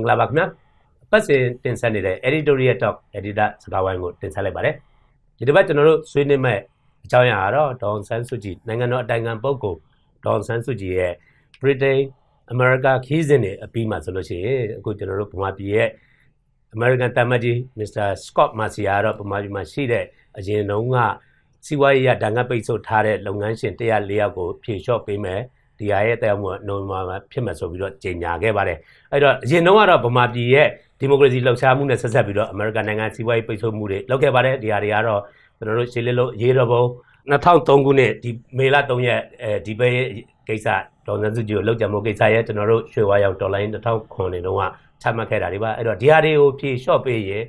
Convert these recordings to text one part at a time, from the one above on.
င်္ဂလာပါခင်ဗျာပတ်စဉ်တင်ဆက်နေတဲ့ Editorial Talk Editor စကားဝိုင်းကိုတင်ဆက်လိုက်ပါတယ်ဒီတစ်ပတ်ကျွန်တော်တို့ဆွေးနွေးမဲ့အကြောင်းအရာကတော့ဒေါန်ဆန်းစုကြည်နိုင်ငံတော်အတိုင်ခံပုဂ္ဂိုလ်ဒေါန်ဆန်းစုကြည်ရဲ့ Britain America ခီးစဉ်တွေအပြီးမှာဆိုလို့ရှိရင်အခုကျွန်တော်တို့ဗမာပြည်ရဲ့ American တမတ်ကြီး Mr. Scott Marcia ကတော့ဗမာပြည်မှာရှိတဲ့အရင်တုန်းကစီးပွားရေးရဒဏ်ငတ်ပိတ်ဆို့ထားတဲ့လုပ်ငန်းရှင်104ယောက်ကိုဖြေလျှော့ပေးမယ်။ဒီဟာရဲ့တရားမှုနိုဝင်ဘာမှာဖြစ်မှာဆိုပြီးတော့ကြေညာခဲ့ပါတယ်အဲ့တော့အရင်တုန်းကတော့ဗမာပြည်ရဲ့ဒီမိုကရေစီလှုပ်ရှားမှုနဲ့ဆက်ဆက်ပြီးတော့အမေရိကန်နိုင်ငံစီးပွားရေးပိတ်ဆို့မှုတွေလုပ်ခဲ့ပါတယ်ဒီဟာတွေကတော့ကျွန်တော်တို့ရှေ့လေးလို့ရေးတော်ပုံ2003ခုနှစ်ဒီမေလ3ရက်အဲဒီဘက်ကိစ္စဒေါ်စန်းစုကြည်ကိုလောက်ကြမို့ကိစ္စရဲ့ကျွန်တော်တို့ရွှေဝါရောက်ဒေါ်လာ2009တုန်းကချမှတ်ခဲ့တာတွေပါအဲ့တော့ဒီဟာတွေကိုဖြေလျှော့ပေးရင်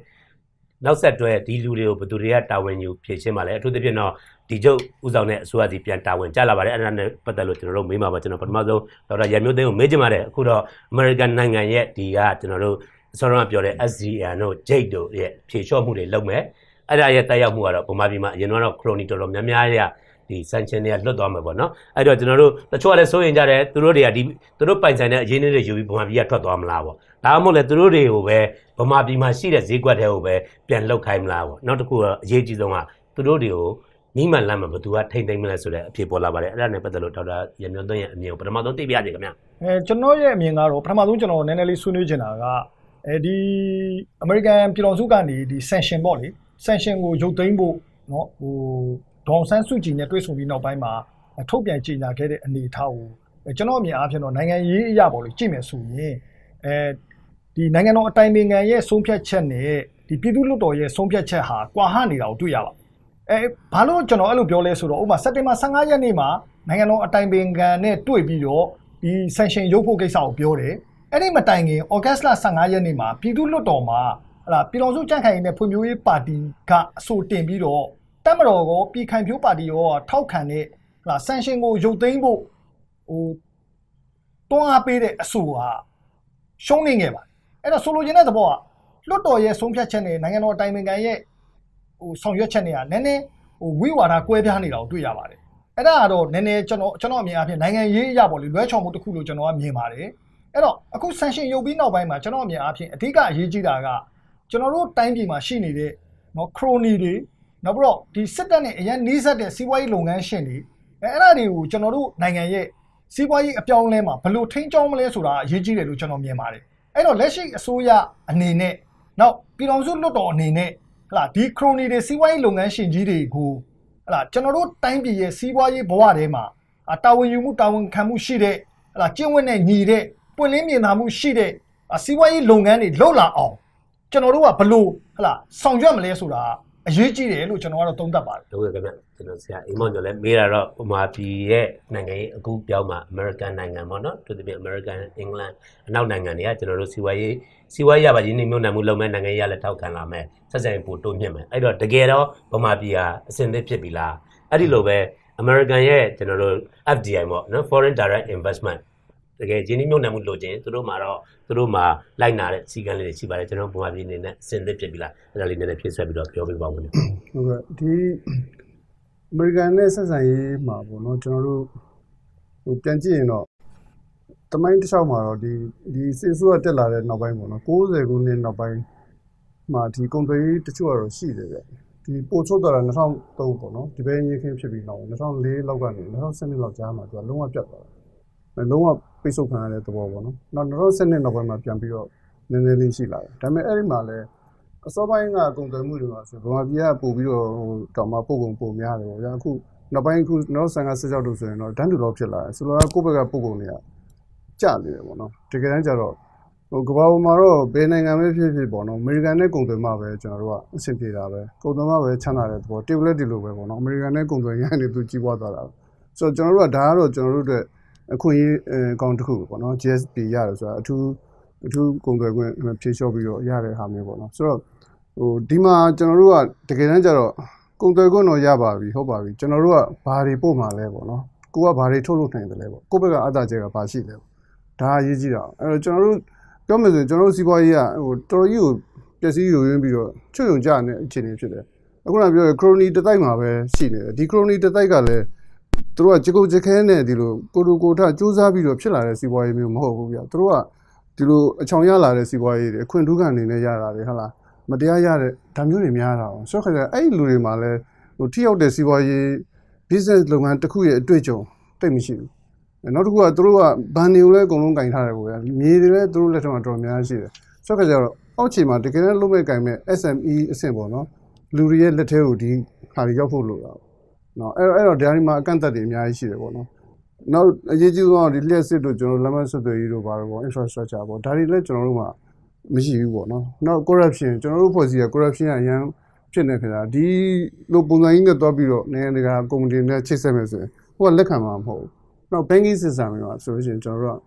နောက်ဆက်တွဲဒီလူတွေကိုဘယ်သူတွေကတာဝန်ယူဖြည့်ရှင်းပါလဲအထူးသဖြင့်တော့ဒီကျုပ်ဦးဆောင်တဲ့အစိုးရစီပြန်တာဝန်ကြလာပါတယ်အဲ့ဒါနဲ့ပတ်သက်လို့ကျွန်တော်တို့မေးပါမှာကျွန်တော်ပထမဆုံးဒေါက်တာရမျိုးသိန်းကိုမေးချင်ပါတယ်အခုတော့ American နိုင်ငံရဲ့ဒီကကျွန်တော်တို့အစောတုန်းကပြောတဲ့ SDN တို့ Jade တို့ရဲ့ဖြေလျှော့မှုတွေလုပ်မယ်အဲ့ဒါရဲ့တက်ရောက်မှုကတော့ဗမာပြည်မှာအရင်ကတော့ခရိုနီတော်တော်များများရဲ့ဒီ sanction တွေကလွတ်သွားမှာပေါ့နော်အဲ့တော့ကျွန်တော်တို့တချို့ကလည်းစိုးရင်ကြတယ်သူတို့တွေကဒီသူတို့ပိုင်ဆိုင်တဲ့အရင်းအနှီးတွေယူပြီးဗမာပြည်ကထွက်သွားမလားပေါ့ဒါမှမဟုတ်လည်းသူတို့တွေကိုပဲဗမာပြည်မှာရှိတဲ့ဈေးကွက်တွေကိုပဲပြန်လုတ်ခိုင်းမလားပေါ့နောက်တစ်ခုကအရေးကြီးဆုံးကသူတို့တွေကိုမိမှန်လမ်းမှာဘသူကထိမ့်သိမ့်မလဲဆိုတဲ့အဖြေပေါ်လာပါတယ်အဲ့ဒါနဲ့ပတ်သက်လို့ဒေါက်တာရမြွန်းသွင်းရဲ့အမြင်ကိုပထမဆုံးသိပြကြခင်ဗျအဲကျွန်တော်ရဲ့အမြင်ကတော့ပထမဆုံးကျွန်တော်နည်းနည်းလေးဆွေးနွေးချင်တာကအဲဒီအမေရိကန်ပြည်တော်စုကနေဒီ sanction ပေါ့လေ sanction ကိုရုပ်သိမ်းဖို့เนาะဟိုဒေါ်ဆန်းစုကြည်နဲ့တွေ့ဆုံပြီးနောက်ပိုင်းမှာထုတ်ပြန်ကြေညာခဲ့တဲ့အနေအထားကိုကျွန်တော်အမြင်အားဖြင့်တော့နိုင်ငံရေးအရာပေါ်လို့ကြည့်မယ်ဆိုရင်အဲဒီနိုင်ငံတော်အတိုင်ပင်ခံရဲ့ဆုံးဖြတ်ချက်နဲ့ဒီပြည်သူ့လွတ်တော်ရဲ့ဆုံးဖြတ်ချက်ဟာကွာဟနေတာကိုတွေ့ရပါတယ်။အဲဘာလို့ကျွန်တော်အဲ့လိုပြောလဲဆိုတော့ဥပမာစက်တင်ဘာ15ရက်နေ့မှာနိုင်ငံတော်အတိုင်ပင်ခံနဲ့တွေ့ပြီးတော့ဒီ sanction ရုပ်ဖို့ကိစ္စကိုပြောတယ်။အဲ့ဒီမတိုင်ခင်ဩဂတ်လ15ရက်နေ့မှာ ပြည်သူ့လွတ်တော်မှာဟလာပြည်တော်စုကြံ့ခိုင်ရေးနဲ့ဖွံ့ဖြိုးရေးပါတီကအဆိုတင်ပြီးတော့တက်မတော်ကိုပြည်ခိုင်ဖြိုးပါတီရောထောက်ခံတဲ့ဟလာဆန်ရှင်ကိုရုပ်သိမ်းဖို့ဟိုတွန်းအားပေးတဲ့အဆိုဟာရှုံးနေခဲ့ပါတယ်အဲ့တော့ဆိုလိုချင်တဲ့သဘောကလွတ်တော်ရဲ့ဆုံးဖြတ်ချက်နဲ့နိုင်ငံတော်အတိုင်ပင်ခံရဲ့ဟိုဆောင်ရွက်ချက်တွေကနည်းနည်းဟိုဝိဝါဒကွဲပြားနေတာကိုတွေ့ရပါတယ်အဲ့ဒါကတော့နည်းနည်းကျွန်တော်ကျွန်တော်အမြင်အားဖြင့်နိုင်ငံရေးအရာပေါ်လေလွဲချော်မှုတစ်ခုလို့ကျွန်တော်ကမြင်ပါတယ်အဲ့တော့အခုဆန်ရှင်ရုပ်ပြီးနောက်ပိုင်းမှာကျွန်တော်အမြင်အားဖြင့်အဓိကအရေးကြီးတာကကျွန်တော်တို့တိုင်းပြည်မှာရှိနေတဲ့နော်ခရိုနီတွေနောက်ပြီးတော့ဒီစစ်တပ်နဲ့အရင်နှီးစပ်တဲ့စီးပွားရေးလုပ်ငန်းရှင်တွေအဲအဲ့ဒါတွေကိုကျွန်တော်တို့နိုင်ငံရဲ့စီးပွားရေးအပြောင်းအလဲမှာဘယ်လိုထိန်းကျောင်းမလဲဆိုတာအရေးကြီးတယ်လို့ကျွန်တော်မြင်ပါတယ်အဲ့တော့လက်ရှိအစိုးရအနေနဲ့နောက်ပြည်တော်စုလွတ်တော်အနေနဲ့ဟလာဒီခရိုနီတွေစီးပွားရေးလုပ်ငန်းရှင်ကြီးတွေကိုဟလာကျွန်တော်တို့တိုင်းပြည်ရဲ့စီးပွားရေးဘဝထဲမှာတာဝန်ယူမှုတာဝန်ခံမှုရှိတဲ့ဟလာကျင့်ဝတ်နဲ့ညီတဲ့ပွင့်လင်းမြင်သာမှုရှိတဲ့စီးပွားရေးလုပ်ငန်းတွေလှုပ်လာအောင်ကျွန်တော်တို့ကဘလို့ဟလာဆောင်ရွက်မလဲဆိုတာအရေးကြီးတယ်လို့ကျွန်တော်ကတော့သုံးသပ်ပါတယ်ဟုတ်ကဲ့ခင်ဗျကျွန်တော်ဆရာအိမ်မောင်ကျော်လည်းမေးတာတော့ဥမာပြည်ရဲ့နိုင်ငံရေးအခုပြောင်းမှာ American နိုင်ငံပေါ့နော်သူတို့ပြင် American England အနောက်နိုင်ငံတွေကကျွန်တော်တို့စီဝါရေးစီဝါရေးရပါရင်းနှီးမြှုပ်နှံမှုလုပ်မဲ့နိုင်ငံရေးရလည်းထောက်ခံလာမဲ့ဆက်ဆံရေးပိုတိုးမြင့်မယ်အဲ့တော့တကယ်တော့ဗမာပြည်ဟာအဆင်သင့်ဖြစ်ပြီလားအဲ့ဒီလိုပဲ American ရဲ့ကျွန်တော်တို့ FDI ပေါ့နော် Foreign Direct Investment တကယ်ရင်းနှီးမြှုပ်နှံမှုလိုချင်သူတို့မှာတော့သူတို့မှာလိုက်နာတဲ့စီကံလေးတွေရှိပါတယ်ကျွန်တော်ပုံမှန်ပြည်နေနဲ့စင်သစ်ဖြစ်ပြီလားအဲ့ဒါလေးနည်းနည်းဖြည့်ဆွဲပြီးတော့ပြောပြပါဦးမယ်ဟုတ်ကဲ့ဒီအမေရိကန်နဲ့ဆက်ဆံရေးမှာပေါ့နော်ကျွန်တော်တို့ဟိုပြန်ကြည့်ရင်တော့တမိုင်းတစ်လျှောက်မှာတော့ဒီဒီစစ်ဆိုးကတက်လာတဲ့နောက်ပိုင်းပေါ့နော်60ခုနှစ်နောက်ပိုင်းမှာဒီကုန်သွယ်ရေးတချို့ကတော့ရှိတယ်ဗျဒီပို့ချုပ်တာ2003ပေါ့နော်ဒီဘက်ရင်းခင်းဖြစ်ပြီးတော့2004လောက်ကနေ2012လောက်ကြားမှာသူကလုံးဝပြတ်သွားတာလုံးဝပိတ်ဆို့ခံရတဲ့သဘောပေါ့နော်။နောက်2012နောက်ပိုင်းမှာပြန်ပြီးတော့နည်းနည်းလေးရှိလာတယ်။ဒါပေမဲ့အဲ့ဒီမှာလည်းအစောပိုင်းကကုန်သွယ်မှုတွေပါဆိုဗမာပြည်ကပို့ပြီးတော့ဟိုတောင်မှပို့ကုန်ပို့များတယ်ပေါ့ဗျာ။အခုနောက်ပိုင်းအခုနောက်ဆန်ကဆက်ရောက်လို့ဆိုရင်တော့တန်းတူတော့ဖြစ်လာတယ်။ဆိုတော့ကိုယ့်ဘက်ကပို့ကုန်တွေကကျနေတယ်ပေါ့နော်။တကယ်တမ်းကျတော့ဟိုကမ္ဘာပေါ်မှာတော့ဘယ်နိုင်ငံပဲဖြစ်ဖြစ်ပေါ့နော်အမေရိကန်နဲ့ကုန်သွယ်မှပဲကျွန်တော်တို့ကအဆင်ပြေတာပဲကုန်သွယ်မှပဲချမ်းသာတဲ့သဘောတရုတ်လည်းဒီလိုပဲပေါ့နော်အမေရိကန်နဲ့ကုန်သွယ်ရန်နေသူကြီးပွားသွားတာဆိုတော့ကျွန်တော်တို့ကဒါကတော့ကျွန်တော်တို့အတွက်အခွင့်အရေးအကောင့်တစ်ခုပေါ့နော် GSP ရတယ်ဆိုတာအထူးအထူးကုန်သွယ်ခွင့်ဖြေလျှော့ပြီးတော့ရတဲ့ဟာမျိုးပေါ့နော်ဆိုတော့ဟိုဒီမှာကျွန်တော်တို့ကတကယ်တမ်းကျတော့ကုန်သွယ်ခွင့်တော့ရပါပြီဟုတ်ပါပြီကျွန်တော်တို့ကဘာတွေပို့မှာလဲပေါ့နော်ကိုကဘာတွေထုတ်လုပ်နိုင်တယ်လဲပေါ့ကိုဘက်ကအသာကျက်ကဘာရှိလဲပေါ့ဒါအရေးကြီးတာအဲ့တော့ကျွန်တော်တို့ပြောမယ်ဆိုရင်ကျွန်တော်တို့စီးပွားရေးကဟိုတော်တော်ကြီးကိုပျက်စီးယိုယွင်းပြီးတော့ချွတ်ယုံကြတဲ့အခြေအနေဖြစ်တယ်အခုနပြောရခရိုနီတစ်တိုက်မှာပဲရှိနေတယ်ဒီခရိုနီတစ်တိုက်ကလည်းသူတို့ကကြကုတ်ကြခဲနဲ့ဒီလိုကိုတို့ကိုထစူးစမ်းပြီးတော့ဖြစ်လာတဲ့စီးပွားရေးမျိုးမဟုတ်ဘူးဗျသူတို့ကဒီလိုအချောင်ရလာတဲ့စီးပွားရေးတွေအခွင့်ထူးခံနေနဲ့ရတာတွေဟုတ်လားမတရားရတဲ့ဒါမျိုးတွေများတာအောင်ဆိုတော့ခါကျအဲ့ဒီလူတွေမှာလည်းဟိုထိရောက်တဲ့စီးပွားရေး business လုပ်ငန်းတစ်ခုရဲ့အတွေ့အကြုံတိတ်မရှိဘူးနောက်တစ်ခုကသူတို့ကဘန်တွေကိုလည်းအကုန်လုံးကင်ထားတယ်ပေါ့ဗျာမြေတွေလည်းသူတို့လက်ထက်မှာတော်တော်များများရှိတယ်ဆိုတော့ခါကျတော့အောက်ခြေမှာတကယ်လုံးမဲ့ကင်မဲ့ SME အဆင့်ပေါ့နော်လူတွေရဲ့လက်ထဲကိုဒီခါတွေရောက်ဖို့လိုတာပေါ့နော်အဲ့တော့အဲ့တော့ဒီမှာအကန့်အသတ်တွေအများကြီးရှိတယ်ပေါ့နော်နောက်အရေးကြီးဆုံးကဒီလျှက်စစ်တို့ကျွန်တော်လမ်းမဆက်သွယ်ရေးတို့ဘာလို့ပေါ့ infrastructure ပေါ့ဒါတွေလည်းကျွန်တော်တို့မှာမရှိဘူးပေါ့နော်နောက် corruption ကျွန်တော်တို့ဖွဲ့စည်းရ corruption ကအရန်ဖြစ်နေဖြစ်တာဒီလိုပုံစံကြီးနဲ့တွားပြီးတော့နိုင်ငံတကာကုမ္ပဏီနဲ့ချိတ်ဆက်မယ်ဆိုရင်ဟိုကလက်ခံမှာမဟုတ်ဘူးနောက် banking system တွေမှာဆိုလို့ရှိရင်ကျွန်တော်တို့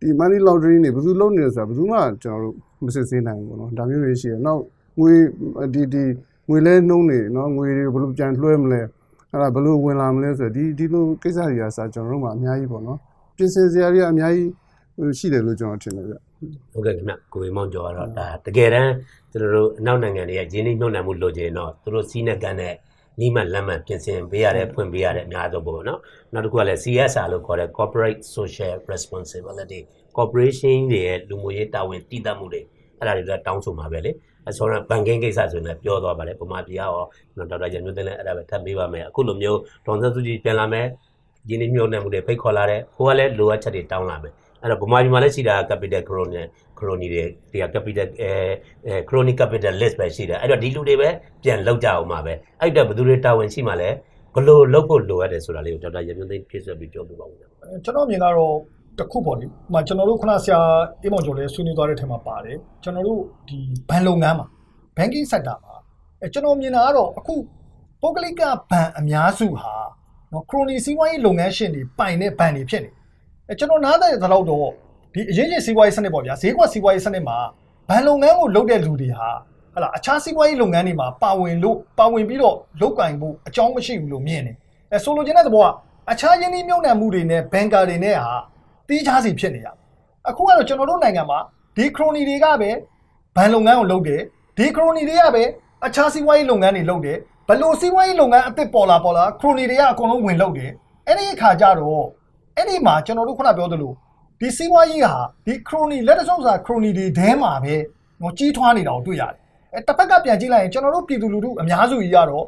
ကဒီ money laundering တွေဘယ်သူလုပ်နေလဲဆိုတာဘယ်သူမှကျွန်တော်တို့မစစ်ဆေးနိုင်ဘူးပေါ့နော်ဒါမျိုးတွေရှိရနောက်ငွေဒီဒီငွေလဲနှုံးနေနော်ငွေတွေဘယ်လိုပြန်လွှဲမလဲအဲ့ဒါဘယ်လိုဝင်လာမလဲဆိုတော့ဒီဒီလိုကိစ္စတွေကစာကျွန်တော်တို့မှာအများကြီးပေါ့နော် ပြင်ဆင်စရာတွေကအများကြီးရှိတယ်လို့ကျွန်တော်ထင်တယ်ဗျဟုတ်ကဲ့ခင်ဗျကိုဝေမောင်ကျော်ကတော့ဒါတကယ်တမ်းသူတို့အနောက်နိုင်ငံတွေကရင်းနှီးမြှုပ်နှံမှုလိုချင်တော့သူတို့စီးနဲ့ကန်နဲ့နီးမှလမ်းမှပြင်ဆင်ပေးရတယ်ဖွင့်ပေးရတယ်အများဆုံးပေါ့နော်နောက်တစ်ခုကလည်း CSR လို့ခေါ်တဲ့ Corporate Social Responsibility Corporation တွေရဲ့လူမှုရေးတာဝန်တည်တတ်မှုတွေအဲ့ဒါတွေကတောင်းဆိုမှာပဲလေအစောကဘန်ကင်းကိစ္စဆိုရင်လည်းပြောသွားပါတယ်ပမာပြရောဒေါက်တာရန်မျိုးသိန်းလည်းအဲ့ဒါပဲထပ်ပေးပါမယ်အခုလိုမျိုးဒေါန်ဆန်းစုကြည်ပြန်လာမယ်ဒီနေ့မျိုးနဲ့မှုတွေဖိတ်ခေါ်လာတယ်ဟိုကလည်းလိုအပ်ချက်တွေတောင်းလာမယ်အဲ့တော့ဗမာပြည်မှာလည်းရှိတာ capital colony colony တွေဒီက capital အဲ colony capital list ပဲရှိတယ်အဲ့တော့ဒီလူတွေပဲပြန်လောက်ကြအောင်ပါပဲအဲ့တော့ဘယ်သူတွေတာဝန်ရှိမှလဲဘလို့လောက်ဖို့လိုရတယ်ဆိုတာလေးကိုဒေါက်တာရမျိုးသိန်းဖြည့်ဆွတ်ပြီးပြောပြပါဦးကျွန်တော်မြင်ကတော့တစ်ခုပေါ့လေ။မှကျွန်တော်တို့ခုနဆရာအေးမောင်ကျော်လည်းဆွေးနွေးသွားတဲ့ထဲမှာပါတယ်။ကျွန်တော်တို့ဒီဘဏ်လုပ်ငန်းမှာ banking sector မှာအဲကျွန်တော်မြင်တာကတော့အခုပုဂ္ဂလိကဘဏ်အများစုဟာနော်ခရိုနီစီးပွားရေးလုပ်ငန်းရှင်တွေပိုင်တဲ့ဘဏ်တွေဖြစ်နေ။အဲကျွန်တော်နားသက်တဲ့လောက်တော့ဒီအရင်ချင်းစီးပွားရေးစနစ်ပေါ့ဗျာ။ဈေးကွက်စီးပွားရေးစနစ်မှာဘဏ်လုပ်ငန်းကိုလုပ်တဲ့လူတွေဟာဟလာအခြားစီးပွားရေးလုပ်ငန်းတွေမှာပါဝင်လို့ပါဝင်ပြီးတော့လုပ်ကင်ဖို့အကြောင်းမရှိဘူးလို့မြင်တယ်။အဲဆိုလိုချင်တဲ့သဘောကအခြားယင်းနှမြုံနှံမှုတွေနဲ့ဘန်ကာတွေနဲ့ဟာတီးခြားစီဖြစ်နေရအခုကတော့ကျွန်တော်တို့နိုင်ငံမှာဒီခရိုနီတွေကပဲဘဏ်လုပ်ငန်းကိုလုပ်တယ်ဒီခရိုနီတွေကပဲအခြားစီးပွားရေးလုပ်ငန်းတွေလုပ်တယ်ဘလို့စီးပွားရေးလုပ်ငန်းအသစ်ပေါ်လာပေါ်လာခရိုနီတွေကအကုန်လုံးဝင်လုပ်တယ်အဲ့ဒီအခါကျတော့အဲ့ဒီမှာကျွန်တော်တို့ခုနပြောသလိုဒီစီးပွားရေးဟာဒီခရိုနီလက်တဆုံးစာခရိုနီတွေထဲမှာပဲတော့ကြီးထွားနေတာကိုတွေ့ရတယ်အဲတစ်ဖက်ကပြန်ကြည့်လိုက်ရင်ကျွန်တော်တို့ပြည်သူလူထုအများစုကြီးကတော့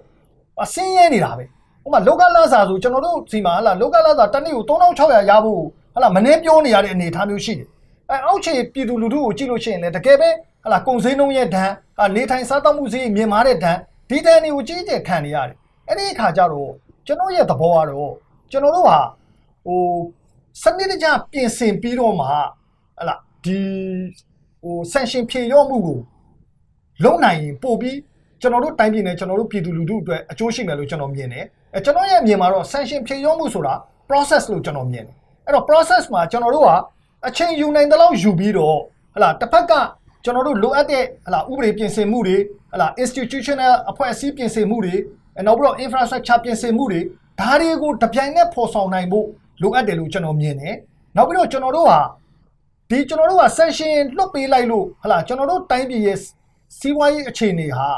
ဆင်းရဲနေတာပဲဥပမာလောကလစာဆိုကျွန်တော်တို့စီမှာဟလာလောကလစာတစ်နေ့ကို3600ရရဖို့ဟလာမနှင်းပြောနေရတဲ့အနေအထားမျိုးရှိတယ်အဲအောက်ခြေပြည်သူလူထုကိုကြည့်လို့ရှိရင်လည်းတကယ်ပဲဟလာကုံစင်းနှုံးရဲ့ဓာတ်နေထိုင်စားသောက်မှုစည်းမြင်မာတဲ့ဓာတ်ဒီဓာတ်တွေကိုကြီးကျယ်ခံနေရတယ်အဲ့ဒီအခါကျတော့ကျွန်တော်ရဲ့သဘောကတော့ကျွန်တော်တို့ဟာဟိုစနစ်တကျပြင်ဆင်ပြီးတော့မှဟလာဒီဟိုဆန်ရှင်ဖြေရော့မှုကိုလုံနိုင်ရင်ပို့ပြီးကျွန်တော်တို့တိုင်းပြည်နဲ့ကျွန်တော်တို့ပြည်သူလူထုအတွက်အကျိုးရှိမယ်လို့ကျွန်တော်မြင်တယ်အဲကျွန်တော်ရဲ့အမြင်မှာတော့ sanction ဖြေရောမှုဆိုတာ process လို့ကျွန်တော်မြင်တယ်အဲ့တော့ process မှာကျွန်တော်တို့ကအချိန်ယူနိုင်တဲ့လောက်ယူပြီးတော့ဟလာတစ်ဖက်ကကျွန်တော်တို့လိုအပ်တဲ့ဟလာဥပဒေပြင်ဆင်မှုတွေဟလာ institutional အဖွဲ့အစည်းပြင်ဆင်မှုတွေနောက်ပြီးတော့ infrastructure ပြင်ဆင်မှုတွေဒါတွေကိုတပြိုင်နက်ဖော်ဆောင်နိုင်ဖို့လိုအပ်တယ်လို့ကျွန်တော်မြင်တယ်နောက်ပြီးတော့ကျွန်တော်တို့ဟာဒီကျွန်တော်တို့က sanction လွတ်ပေးလိုက်လို့ဟလာကျွန်တော်တို့တိုင်းပြည်ရဲ့စီးပွားရေးအခြေအနေဟာ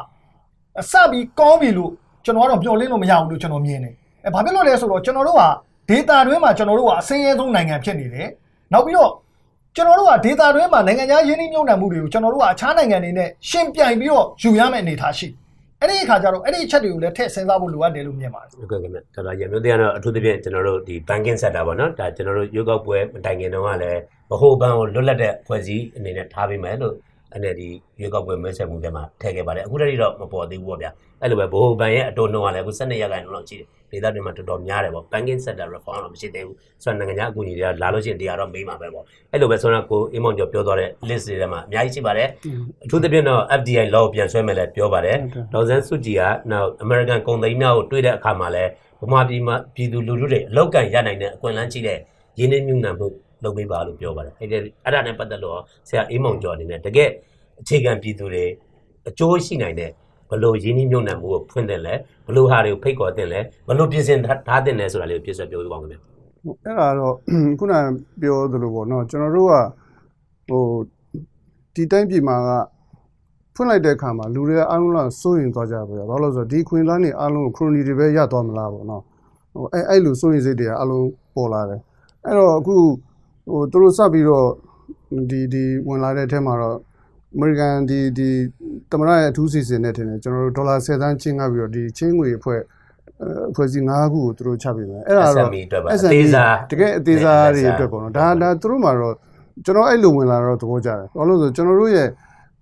အစပြီးကောင်းပြီလို့ကျွန်တော်ကတော့မျှော်လင့်လို့မရဘူးလို့ကျွန်တော်မြင်တယ်အဲဘာဖြစ်လို့လဲဆိုတော့ကျွန်တော်တို့ဟာဒေတာတွင်းမှာကျွန်တော်တို့ကအစင်းရဲဆုံးနိုင်ငံဖြစ်နေတယ်။နောက်ပြီးတော့ကျွန်တော်တို့ကဒေတာတွင်းမှာနိုင်ငံခြားရင်းနှီးမြှုပ်နှံမှုတွေကိုကျွန်တော်တို့ကအခြားနိုင်ငံတွေနဲ့ရှင်ပြိုင်ပြီးတော့ယူရမယ့်အနေအထားရှိအဲ့ဒီအခါကျတော့အဲ့ဒီအချက်တွေကိုလည်းထည့်စဉ်းစားဖို့လိုအပ်တယ်လို့မြင်ပါတယ်။ဟုတ်ကဲ့ခင်ဗျ။ဒါတော့ရမျိုးတရားတော့အထူးသဖြင့်ကျွန်တော်တို့ဒီ banking sector ပေါ့နော်။ဒါကျွန်တော်တို့ရုပ်ောက်ပွဲတိုင်ခင်တုန်းကလည်းဗဟိုဘဏ်ကိုလွတ်လပ်တဲ့ဖွဲ့စည်းအနေနဲ့ထားပေးမယ်လို့ NLD ရွေးကောက်ပွဲမဲဆွယ်မှုထဲမှာထည့်ခဲ့ပါတယ်အခုတည်းတော့မပေါ်သေးဘူးပေါ့ဗျာအဲ့လိုပဲဘိုဟိုဘဏ်ရဲ့အတော်နှုန်းကလည်းအခု12ရာခိုင်နှုန်းလောက်ရှိတယ်ဒေသတွေမှာတော်တော်များတယ်ပေါ့ banking sector reform တော့မရှိသေးဘူးဆိုတော့နိုင်ငံခြားအကူအညီတွေကလာလို့ရှိရင်တရားတော့မေးမှာပဲပေါ့အဲ့လိုပဲဆိုတော့ကိုအေးမောင်ကျော်ပြောသွားတဲ့ list တွေထဲမှာအများကြီးရှိပါတယ်အထူးသဖြင့်တော့ FDI law ပြန်ဆွဲမယ်လည်းပြောပါတယ်ဒေါ်စန်းစုကြည်ကနောက် American ကုန်သိမ်းများကိုတွေးတဲ့အခါမှာလည်းဗမာပြည်မှာပြည်သူလူထုတွေအလောက်ကန်ရနိုင်တဲ့အခွင့်အလမ်းရှိတဲ့ရင်းနှီးမြှုပ်နှံမှုလုပ်ပေးပါလို့ပြောပါတယ်အဲ့ဒါအဲ့ဒါနဲ့ပတ်သက်လို့ဆရာအေးမောင်ကျော်အနေနဲ့တကယ်အခြေခံပြည်သူတွေအကျိုးရှိနိုင်တဲ့ဘလို့ရင်းနှီးမြှုပ်နှံမှုကိုဖွင့်တင်လဲဘလို့ဟာတွေကိုဖိတ်ခေါ်တင်လဲဘလို့ပြင်ဆင်ထားတင်လဲဆိုတာလေးကိုပြည့်စုံပြောပြပါဦးခင်ဗျအဲ့ဒါတော့ခုနပြောသလိုပေါ့နော်ကျွန်တော်တို့ကဟိုဒီတိုင်းပြည်မှာကဖွင့်လိုက်တဲ့အခါမှာလူတွေအားလုံးလောက်စိုးရင်သွားကြပါဗျာဘာလို့လဲဆိုတော့ဒီခွင်လန်းနေအားလုံးကိုခရိုနီတွေပဲရသွားမလားပေါ့နော်ဟိုအဲ့အဲ့လိုစိုးရင်စိတ်တွေအားလုံးပေါ်လာတယ်အဲ့တော့အခုဟဟိုသူတို့ဆက်ပြီးတော့ဒီဒီဝင်လာတဲ့အထက်မှာတော့အမေရိကန်ဒီဒီတမရရဲ့အထူးစီစဉ်နဲ့ထင်တယ်ကျွန်တော်တို့ဒေါ်လာ10သန်းချင်းကပြီးတော့ဒီချင်းငွေအဖွဲ့အဖွဲ့စည်း၅ခုကိုသူတို့ချပေးမယ်အဲ့ဒါတော့ SME တကယ်အသေးစားတွေအတွက်ပေါ့နော်ဒါဒါသူတို့မှာတော့ကျွန်တော်အဲ့လိုဝင်လာတော့သဘောကျတယ်ဘာလို့လဲဆိုကျွန်တော်တို့ရဲ့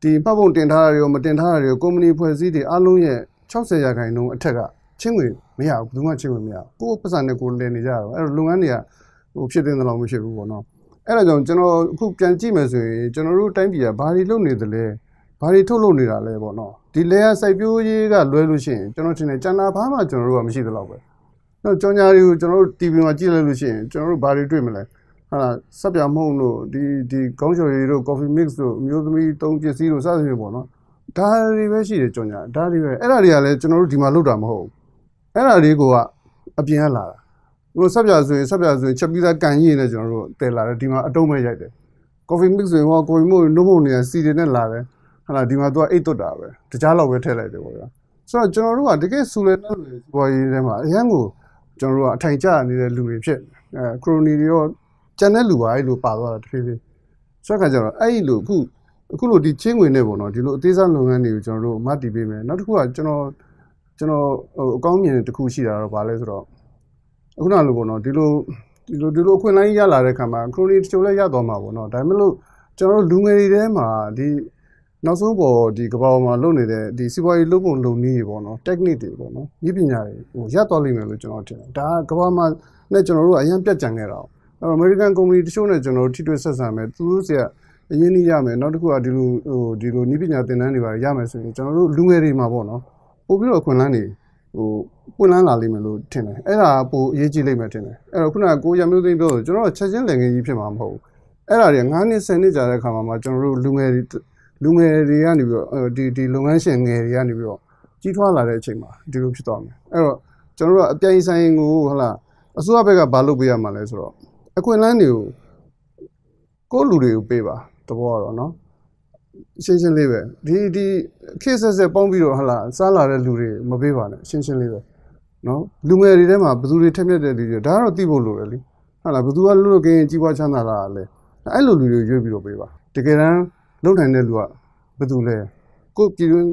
ဒီပတ်ပုံတင်ထားတာတွေရောမတင်ထားတာတွေရောကုမ္ပဏီဖွဲ့စည်းတွေအားလုံးရဲ့60ရာခိုင်နှုန်းအထက်ကချင်းငွေမရဘူးဘယ်သူမှချင်းငွ e မရဘူးကိုယ့်ပတ်စံနဲ့ကိုယ်လည်နေကြတော့အဲ့တော့လုပ်ငန်းတွေကဟိုဖြစ်တဲ့လောက်မရှိဘူးပေါ့နော်အဲ့ဒါကြောင့်ကျွန်တော်အခုပြန်ကြည့်မယ်ဆိုရင်ကျွန်တော်တို့တိုင်းပြည်ကဘာတွေလုပ်နေသလဲဘာတွေထုတ်လုပ်နေတာလဲပေါ့နော်ဒီ layer စိုက်ပျိုးရေးကလွဲလို့ရှိရင်ကျွန်တော်ထင်တယ်ကျန်တာဘာမှကျွန်တော်တို့ကမရှိသလောက်ပဲနောက်ကြောင်ညာတွေကိုကျွန်တော်တို့ TV မှာကြည့်လိုက်လို့ရှိရင်ကျွန်တော်တို့ဘာတွေတွေ့မလဲဟာစက်ပြမုံတို့ဒီဒီကောင်းချော်ရီတို့ coffee mix တို့အမျိုးသမီးသုံးပစ္စည်းတို့စသဖြင့်ပေါ့နော်ဒါတွေပဲရှိတယ်ကြောင်ညာဒါတွေပဲအဲ့ဒါတွေကလည်းကျွန်တော်တို့ဒီမှာလုပ်တာမဟုတ်ဘူးအဲ့ဒါတွေကကအပြင်ကလာတာဟိုဆက်ပြဆိုရင်ဆက်ပြဆိုရင်ချက်ပြီးသားကန်ရည်နဲ့ကျွန်တော်တို့တည်လာတယ်ဒီမှာအတုံးပဲရိုက်တယ်ကော်ဖီမစ်ဆိုရင်ဟောကော်ဖီမို့နို့မို့နေစီတွေနဲ့လာတယ်ဟာလာဒီမှာ तू အိတ်တွတ်တာပဲတကြားလောက်ပဲထည့်လိုက်တယ်ပေါ့ဗျာဆိုတော့ကျွန်တော်တို့ကတကယ်ဆူလဲနဲ့ပေါ်ရည်ထဲမှာအရန်ကိုကျွန်တော်တို့ကအထိုင်ကျနေတဲ့လူတွေဖြစ်အဲခရိုနီတွေရောကျန်တဲ့လူပါအဲ့လိုပါသွားတာတဖြည်းဖြည်းဆက်ခါကျတော့အဲ့ဒီလိုအခုအခုလိုဒီချင်းဝင်နေပုံတော့ဒီလိုအသေးစားလုပ်ငန်းတွေကိုကျွန်တော်တို့မတည်ပေးမယ်နောက်တစ်ခုကကျွန်တော်ကျွန်တော်ဟိုအကောင်းမြင်တဲ့တစ်ခုရှိတာတော့ဗာလဲဆိုတော့အခုနလိုပေါ့နော်ဒီလိုဒီလိုဒီလိုအခွင့်အလမ်းရလာတဲ့ခါမှာခရိုနီတချို့လည်းရတော့မှာပေါ့နော်ဒါမှမဟုတ်ကျွန်တော်တို့လူငယ်တွေထဲမှာဒီနောက်ဆုံးပေါ်ဒီကဘာမှာလုပ်နေတဲ့ဒီစီးပွားရေးလုပ်ပုံလုပ်နည်းတွေပေါ့နော် technique တွေပေါ့နော်ညပညာတွေဟိုရသွားလိမ့်မယ်လို့ကျွန်တော်ထင်တယ်ဒါကကဘာမှာနဲ့ကျွန်တော်တို့ကအရင်ပြတ်ကြံခဲ့တာအဲ့တော့ American company တချို့နဲ့ကျွန်တော်တို့ထိတွေ့ဆက်ဆံမယ်သူတို့စီကအရင်ကြီးရမယ်နောက်တစ်ခုကဒီလိုဟိုဒီလိုညပညာသင်တန်းတွေပါရမယ်ဆိုရင်ကျွန်တော်တို့လူငယ်တွေမှာပေါ့နော်ပို့ပြီးတော့အခွင့်အလမ်းတွေဟိုပွင့်လန်းလာလိမ့်မယ်လို့ထင်တယ်အဲ့ဒါပိုအရေးကြီးလိမ့်မယ်ထင်တယ်အဲ့တော့ခုနကကိုရမျိုးသိန်းပြောဆိုကျွန်တော်ချက်ချင်းလင်ငယ်ကြီးဖြစ်မှာမဟုတ်ဘူးအဲ့ဒါတွေ9နှစ်10နှစ်ကြာတဲ့အခါမှာကျွန်တော်တို့လူငယ်တွေလူငယ်တွေကနေပြီးတော့ဒီဒီလုပ်ငန်းရှင်ငယ်တွေကနေပြီးတော့ကြီးထွားလာတဲ့အချိန်မှာဒီလိုဖြစ်သွားမယ်အဲ့တော့ကျွန်တော်တို့ကအပြိုင်ဆိုင်ကိုဟလာအစိုးရဘက်ကဘာလုပ်ပေးရမှာလဲဆိုတော့အခွင့်အလမ်းတွေကိုကိုယ့်လူတွေကိုပေးပါသဘောကတော့နော်ရှင်းရှင်းလေးပဲဒီဒီခေတ်ဆက်ဆက်ပေါင်းပြီးတော့ဟလာစားလာတဲ့လူတွေမပေးပါနဲ့ရှင်းရှင်းလေးပဲနော်လူငယ်တွေထဲမှာဘယ်သူတွေထက်မြက်တဲ့လူတွေဒါကတော့သိဖို့လိုတယ်လေဟုတ်လားဘယ်သူကလွတ်လွတ်ကင်းကင်းကြီးပွားချမ်းသာလာတာလဲအဲ့လိုလူတွေရွေးပြီးတော့ပေးပါတကယ်တမ်းလုံထိုင်တဲ့လူကဘယ်သူလဲကိုပြည်တွင်း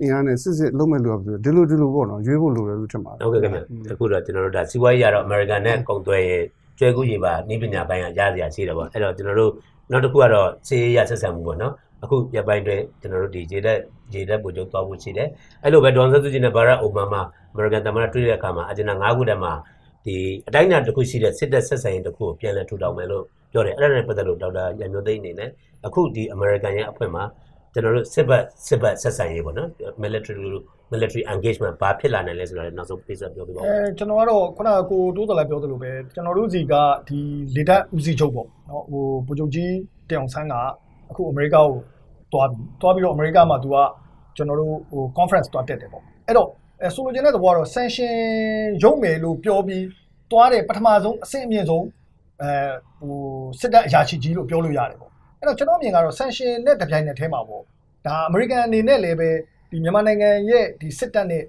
အင်အားနဲ့စစ်စစ်လုံးမဲ့လူကဘယ်သူလဲဒီလိုဒီလိုပေါ့နော်ရွေးဖို့လိုတယ်လို့ထင်ပါတယ်ဟုတ်ကဲ့ခင်ဗျအခုတော့ကျွန်တော်တို့ဒါစီးပွားရေးရတော့ American နဲ့ကုန်သွယ်ရေးကျွဲကူးရေးပါနည်းပညာပိုင်းကရစရာရှိတယ်ပေါ့အဲ့တော့ကျွန်တော်တို့နောက်တစ်ခုကတော့စေးရဆက်ဆံမှုပေါ့နော်အခုပြပိုင်းတွေကျွန်တော်တို့ဒီဂျေလက်ဂျေလက်ပုံချုပ်သွားဖို့ရှိတယ်အဲ့လိုပဲဒေါ်ဆန်းစုကြည်နဲ့ဘာရက်အိုဘားမားအမေရိကန်သမ္မတတွေ့တဲ့အခါမှာအဂျင်နာ၅ခုတည်းမှာဒီအတိုင်းအတာတစ်ခုရှိတဲ့စစ်တပ်ဆက်ဆံရေးတစ်ခုကိုပြန်လည်ထူထောင်မယ်လို့ပြောတယ်အဲ့ဒါနဲ့ပတ်သက်လို့ဒေါက်တာရံမျိုးသိန်းအနေနဲ့အခုဒီအမေရိကန်ရဲ့အဖွဲ့မှာကျွန်တော်တို့စစ်ဘက်စစ်ဘက်ဆက်ဆံရေးပေါ့နော် military military engagement ဘာဖြစ်လာနိုင်လဲဆိုတာလည်းနောက်ဆုံးပြေဆက်ပြောပြပါဦးအဲကျွန်တော်ကတော့ခုနကကိုတိုးတော်လည်းပြောသလိုပဲကျွန်တော်တို့စီကဒီလေတပ်ဦးစီးချုပ်ပေါ့နော်ဟိုဗိုလ်ချုပ်ကြီးတောင်ဆန်းကအခုအမေရိကကိုသွားပြီးသွားပြီးတော့အမေရိကမှာသူကကျွန်တော်တို့ဟို conference သွားတက်တယ်ပေါ့အဲ့တော့အဲဆိုလိုချင်တဲ့သဘောကတော့ sanction ရုံးမယ်လို့ပြောပြီးသွားတယ်ပထမဆုံးအဆင့်အမြင့်ဆုံးအဲဟိုစစ်တပ်အရာရှိကြီးလို့ပြောလို့ရတယ်ပေါ့အဲ့တော့ကျွန်တော်အမြင်ကတော့ sanction နဲ့တပြိုင်နက်တည်းမှာပေါ့ဒါအမေရိကန်အနေနဲ့လည်းပဲဒီမြန်မာနိုင်ငံရဲ့ဒီစစ်တပ်နဲ့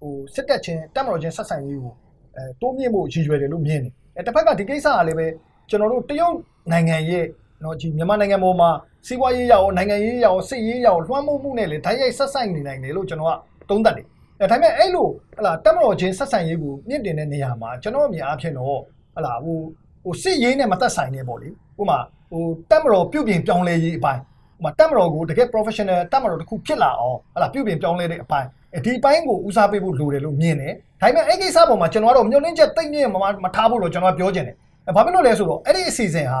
ဟိုစစ်တပ်ချင်းတပ်မတော်ချင်းဆက်ဆံရေးကိုအဲတိုးမြင့်ဖို့ရည်ရွယ်တယ်လို့မြင်တယ်အဲတစ်ဖက်ကဒီကိစ္စကလည်းပဲကျွန်တော်တို့တရုတ်နိုင်ငံရဲ့နော်ဒီမြန်မာနိုင်ငံပေါ်မှာစီးပွားရေးရောနိုင်ငံရေးရောစစ်ရေးရောလွှမ်းမိုးမှုနဲ့လေဓာတ်ရိုက်ဆက်ဆိုင်နေနိုင်တယ်လို့ကျွန်တော်ကသုံးသပ်တယ်။အဲဒါပေမဲ့အဲ့လိုဟလာတက်မတော်ချင်းဆက်ဆံရေးကိုမြင့်တင်တဲ့နေရာမှာကျွန်တော်အမြင်အားဖြင့်တော့ဟလာဟိုဟိုစစ်ရေးနဲ့မသက်ဆိုင်နေပေါ့လေ။ဥပမာဟိုတက်မတော်ပြုတ်ပြင်ပြောင်းလဲရေးအပိုင်းဥပမာတက်မတော်ကိုတကယ် professional တက်မတော်တစ်ခုဖြစ်လာအောင်ဟလာပြုတ်ပြင်ပြောင်းလဲတဲ့အပိုင်းဒီပိုင်းကိုဦးစားပေးဖို့လိုတယ်လို့မြင်တယ်။ဒါပေမဲ့အဲ့ကိစ္စပေါ်မှာကျွန်တော်ကတော့မျှော်လင့်ချက်တိတ်မြင့်မမထားဖို့လို့ကျွန်တော်ပြောချင်တယ်။ဘာဖြစ်လို့လဲဆိုတော့အဲ့ဒီအစီအစဉ်ဟာ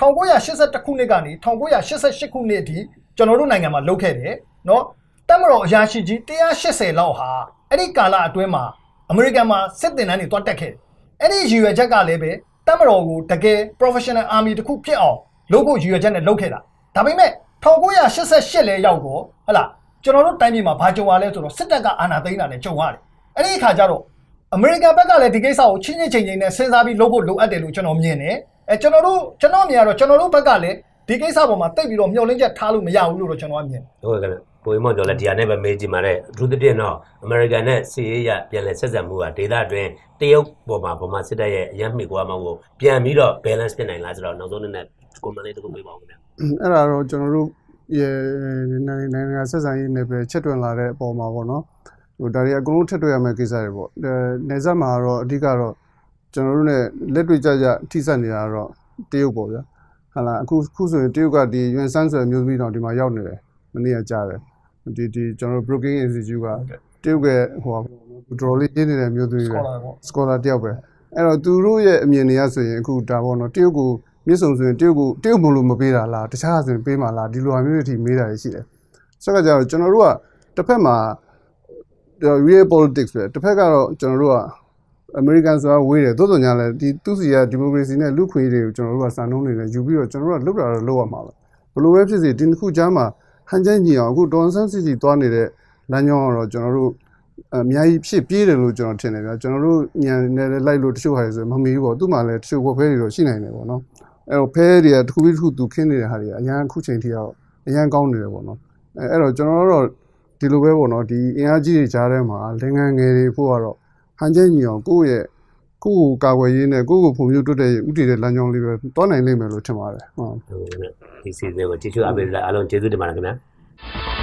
1982ခုနှစ်ကနေ1988ခုနှစ်အထိကျွန်တော်တို့နိုင်ငံမှာလုပ်ခဲ့တယ်เนาะတက်မတော်အရာရှိကြီး180လောက်ဟာအဲ့ဒီကာလအတွင်းမှာအမေရိကန်မှာစစ်တင်တန်းတွေတွားတက်ခဲ့အဲ့ဒီရည်ရွယ်ချက်ကလည်းပဲတက်မတော်ကိုတကယ် professional army တစ်ခုဖြစ်အောင်လုပ်ဖို့ရည်ရွယ်ချက်နဲ့လုပ်ခဲ့တာဒါပေမဲ့1988လဲရောက်တော့ဟလာကျွန်တော်တို့တိုင်းပြည်မှာဘာကြုံရလဲဆိုတော့စစ်တပ်ကအာဏာသိမ်းတာနဲ့ကြုံရတယ်အဲ့ဒီအခါကျတော့အမေရိကန်ဘက်ကလည်းဒီကိစ္စကိုချင်းချင်းချင်းချင်းနဲ့စဉ်းစားပြီးလုပ်ဖို့လိုအပ်တယ်လို့ကျွန်တော်မြင်တယ်အဲကျွန်တော်တို့ကျွန်တော်မြင်ရတော့ကျွန်တော်တို့ဘက်ကလည်းဒီကိစ္စပေါ်မှာတိတ်ပြီးတော့မျှော်လင့်ချက်ထားလို့မရဘူးလို့တော့ကျွန်တော်ကမြင်ဟုတ်ကဲ့ပိုအိမ်မောင်ကျော်လည်းဒီဟာနဲ့ပဲမေးကြည့်မှာတဲ့သူတပြည့်တော့အမေရိကန်နဲ့စီးရေးရပြန်လည်ဆက်ဆံမှုကဒေသတွင်းတရုတ်ပေါ်မှာပေါ်မှာစစ်တပ်ရဲ့အရန်မှီကွာမှုကိုပြန်ပြီးတော့ balance ဖြစ်နိုင်လားဆိုတော့နောက်ဆုံးနေ့နဲ့ကွန်မန်လေးတခုပေးပါဦးခင်ဗျအဲ့ဒါတော့ကျွန်တော်တို့ရဲ့နိုင်ငံဆက်ဆံရေးနယ်ပယ်ချက်တွင်လာတဲ့အပေါ်မှာပေါ့နော်ဟိုဒါတွေအကုန်လုံးထက်တွေ့ရမယ့်ကိစ္စတွေပေါ့အဲနေဆက်မှာတော့အဓိကတော့ကျွန်တော်တို့ ਨੇ လက်တွေ့ကြကြထိစပ်နေတာတော့တရုတ်ပေါ့ဗျာဟလာအခုခုဆိုရင်တရုတ်ကဒီယွန်ဆန်းဆိုတဲ့မျိုးသမီးတော်ဒီမှာရောက်နေတယ်မနေ့ကကြားတယ်ဒီဒီကျွန်တော်တို့ Brookings Institute ကတရုတ်ကဟိုဒရော်လေးရင်းနေတဲ့မျိုးသမီးပဲ scholar တယောက်ပဲအဲ့တော့သူတို့ရဲ့အမြင်တွေကဆိုရင်အခုဒါပေါ့နော်တရုတ်ကိုမြစ်ဆုံဆိုရင်တရုတ်ကိုတရုတ်မလို့မပေးတာလားတခြားဆိုရင်ပေးမှာလားဒီလိုအမျိုးတွေထိမေးတာရှိတယ်ဆက်ကကြတော့ကျွန်တော်တို့ကတစ်ဖက်မှာ real politics ပဲတစ်ဖက်ကတော့ကျွန်တော်တို့ကအမေရိကန်ဆိုတာဝေးတယ်သို့တော်ညာလည်းဒီသူစီကဒီမိုကရေစီနဲ့လူခွေးတွေကိုကျွန်တော်တို့ကစံနှုန်းတွေနဲ့ယူပြီးတော့ကျွန်တော်တို့ကလောက်တာတော့လောက်ရမှာပဲဘလို့ပဲဖြစ်စေဒီတစ်ခုချမ်းမှာဟန်ချန်ညီအောင်အခုဒေါ်ဆန်းစီစီသွားနေတဲ့လမ်းကြောင်းကတော့ကျွန်တော်တို့အများကြီးဖြစ်ပြေးတယ်လို့ကျွန်တော်ထင်တယ်ဗျာကျွန်တော်တို့ညံနေလိုက်လို့တချို့ဟာတွေဆိုမမီဘူးပေါ့သူ့မှာလည်းတချို့ဝက်ဖဲတွေတော့ရှိနိုင်တယ်ပေါ့နော်အဲတော့ဖဲတွေကတစ်ခုပြီးတစ်ခုသူခင်းနေတဲ့ဟာတွေအရန်အခုချိန်ထိတော့အရန်ကောင်းနေတယ်ပေါ့နော်အဲအဲ့တော့ကျွန်တော်တို့တော့ဒီလိုပဲပေါ့နော်ဒီအင်အားကြီးတွေကြားထဲမှာလင်ငန်းငယ်တွေဖို့ကတော့ဟန်ချက်ညီအောင်ကိုယ့်ရဲ့ကိုယ့်ကိုကာကွယ်ရေးနဲ့ကိုယ့်ကိုဖွံ့ဖြိုးတိုးတက်ရေးဥတည်တဲ့လမ်းကြောင်းလေးပဲတွန်းနိုင်လိမ့်မယ်လို့ထင်ပါတယ်ဟုတ်ဟုတ်ဒီစီစဉ်ကိုကျေးဇူးအပေးအားလုံးကျေးဇူးတင်ပါတယ်ခင်ဗျာ